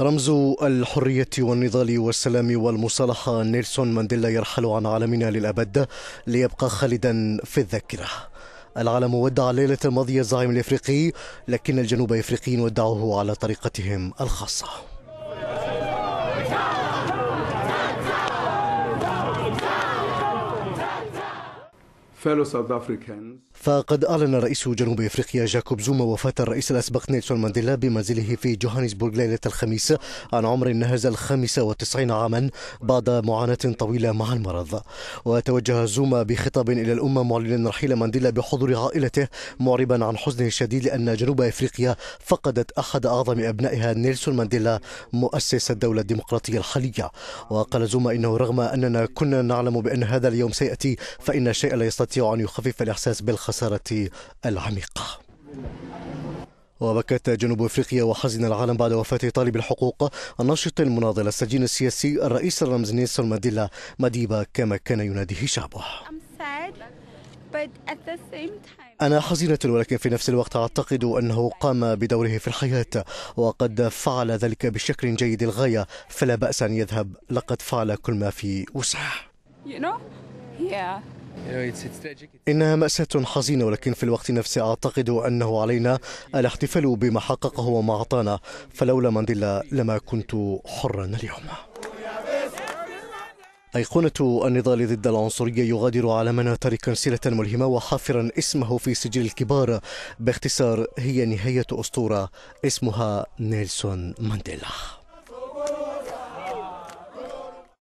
رمز الحرية والنضال والسلام والمصالحة نيلسون مانديلا يرحل عن عالمنا للأبد ليبقى خالدا في الذاكرة العالم ودع الليلة الماضية الزعيم الإفريقي لكن الجنوب إفريقيين ودعوه على طريقتهم الخاصة فقد أعلن رئيس جنوب إفريقيا جاكوب زوما وفاة الرئيس الأسبق نيلسون مانديلا بمنزله في جوهانسبورغ ليلة الخميس عن عمر نهز الخامسة وتسعين عاما بعد معاناة طويلة مع المرض وتوجه زوما بخطاب إلى الأمة معلنا رحيل مانديلا بحضور عائلته معربا عن حزنه الشديد لأن جنوب إفريقيا فقدت أحد أعظم أبنائها نيلسون مانديلا مؤسس الدولة الديمقراطية الحالية وقال زوما إنه رغم أننا كنا نعلم بأن هذا اليوم سيأتي فإن الشيء لا يستطيع يستطيع أن يخفف الإحساس بالخسارة العميقة وبكت جنوب افريقيا وحزن العالم بعد وفاه طالب الحقوق الناشط المناضل السجين السياسي الرئيس الرمز نيلسون مانديلا مديبا كما كان يناديه شعبه. أنا حزينة ولكن في نفس الوقت أعتقد أنه قام بدوره في الحياة وقد فعل ذلك بشكل جيد للغاية فلا بأس أن يذهب لقد فعل كل ما في وسعه. You know? yeah. إنها مأساة حزينة ولكن في الوقت نفسه أعتقد أنه علينا الاحتفال بما حققه وما أعطانا فلولا مانديلا لما كنت حرا اليوم أيقونة النضال ضد العنصرية يغادر عالمنا تاركا سيرة ملهمة وحافرا اسمه في سجل الكبار باختصار هي نهاية أسطورة اسمها نيلسون مانديلا